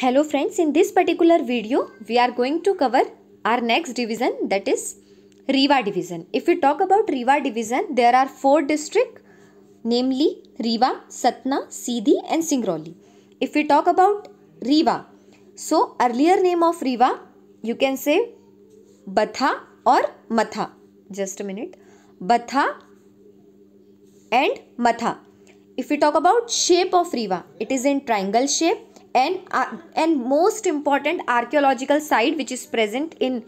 Hello friends, in this particular video, we are going to cover our next division that is Rewa division. If we talk about Rewa division, there are four districts namely Rewa, Satna, Sidi and Singrauli. If we talk about Rewa, so earlier name of Rewa, you can say Batha or Matha. Just a minute. Batha and Matha. If we talk about shape of Rewa, it is in triangle shape and, uh, and most important archaeological site which is present in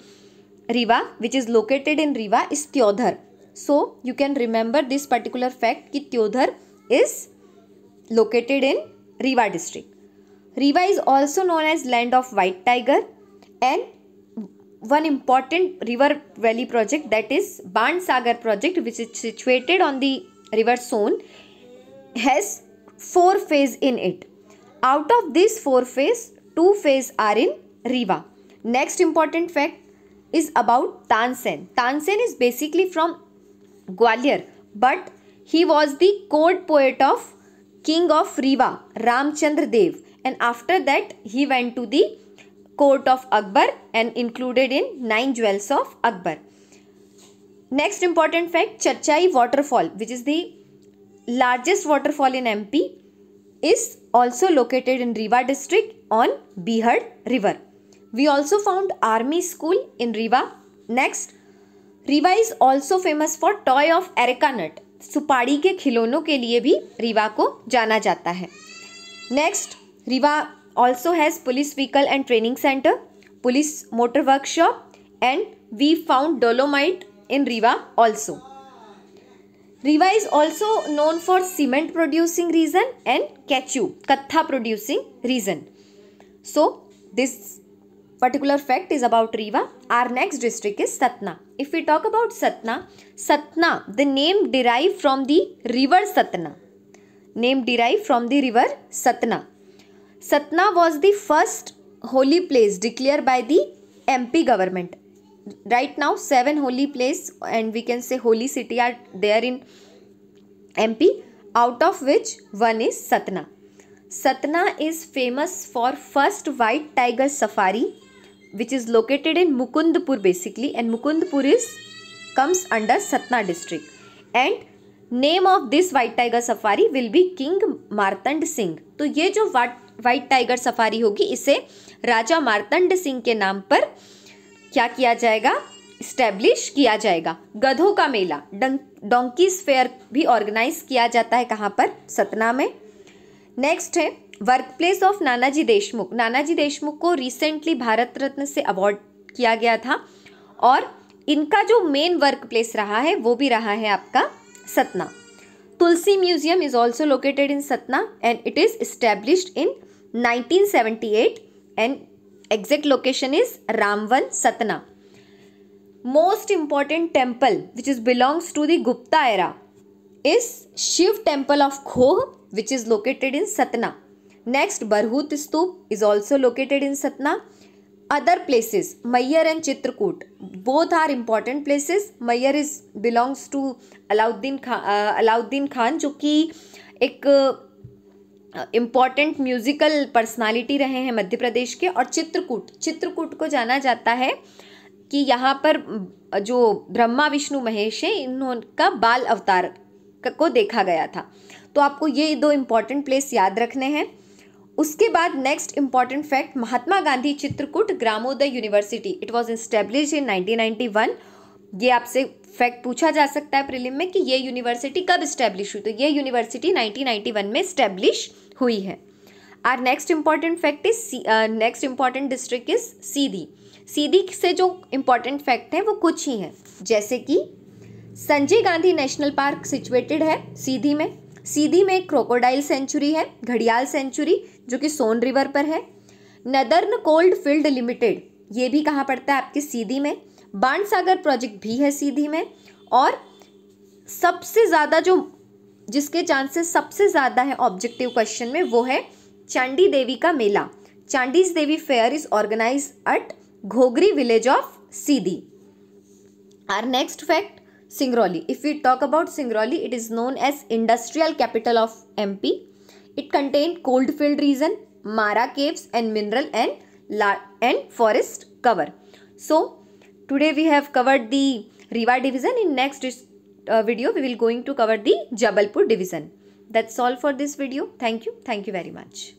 Riva, which is located in Riva is Tyodhar. So, you can remember this particular fact that Teodhar is located in Riva district. Riva is also known as land of white tiger and one important river valley project that is Band Sagar project which is situated on the river Son has four phase in it. Out of these four phase, two phase are in Riva. Next important fact is about Tansen. Tansen is basically from Gwalior but he was the court poet of King of Riva, Ramchandra Dev and after that he went to the court of Akbar and included in 9 jewels of Akbar. Next important fact, Chachai waterfall which is the largest waterfall in MP is also located in Riva district on Bihar river. We also found army school in Riva. Next, Rewa is also famous for toy of areca nut सुपाड़ी के खिलौनों के लिए भी रीवा को जाना जाता है next Rewa also has police vehicle and training centre police motor workshop and we found dolomite in Rewa also Riva is also known for cement producing region and Kachu, Katha producing region. So, this particular fact is about Riva. Our next district is Satna. If we talk about Satna, Satna, the name derived from the river Satna. Name derived from the river Satna. Satna was the first holy place declared by the MP government right now seven holy place and we can say holy city are there in mp out of which one is satna satna is famous for first white tiger safari which is located in mukundpur basically and mukundpur is comes under satna district and name of this white tiger safari will be king martand singh to ye jo white tiger safari hogi ise raja martand singh ke naam par uh, क्या किया जाएगा establish किया जाएगा गधों का मेला donkeys fair भी organise किया जाता है कहाँ पर सतना में नेक्स्ट है work place of Nanaji Deshmukh Nanaji Deshmukh को रिसेंटली भारत रत्न से अवार्ड किया गया था और इनका जो मेन वर्क प्लेस रहा है वो भी रहा है आपका Satna Tulsi museum is also located in Satna and it is established in 1978 and exact location is Ramvan Satna. Most important temple which is belongs to the Gupta era is Shiv temple of Khoh which is located in Satna. Next Barhut Stup is also located in Satna. Other places Mayyar and Chitrakoot both are important places. Mayyar is belongs to Alauddin Khan, uh, Alauddin Khan जो कि एक important musical personality रहे हैं मध्य प्रदेश के और चित्रकूट चित्रकूट को जाना जाता है कि यहाँ पर जो ब्रह्मा विष्णु महेश है का बाल अवतार को देखा गया था तो आपको ये दो इम्पॉर्टेंट प्लेस याद रखने हैं उसके बाद next important fact Mahatma Gandhi Chitrakoot Gramoday university it was establish in nineteen ये आपसे फैक्ट पूछा जा सकता है प्रिलिम में कि ये यूनिवर्सिटी कब स्टैब्लिश हुई तो ये यूनिवर्सिटी 1991 में स्टैब्लिश हुई है our next important fact is next important district is Sidhi Sidhi से जो इम्पॉर्टेंट फैक्ट हैं वो कुछ ही हैं जैसे कि Sanjay Gandhi national park situated है सीधी में सीधी में क्रोकोडाइल सेंचुरी है घड़ियाल सेंचुरी जो कि सोन रिवर पर है नदर्न कोल्ड फील्ड लिमिटेड ये भी कहाँ पड़ता है आपके सीधी में बाण सागर प्रोजेक्ट भी है सीधी में और सबसे ज़्यादा जो जिसके चांसेस सबसे ज़्यादा है ऑब्जेक्टिव क्वेश्चन में वो है चांडी देवी का मेला Chandi's Devi fair is organise at Ghogri village of Sidhi our next fact Singrauli if you talk about Singrauli it is known as industrial capital of M P it contain coal field region Mara caves and mineral and and forest cover so Today we have covered the Rewa division. In next uh, video, we will going to cover the Jabalpur division. That's all for this video. Thank you. Thank you very much.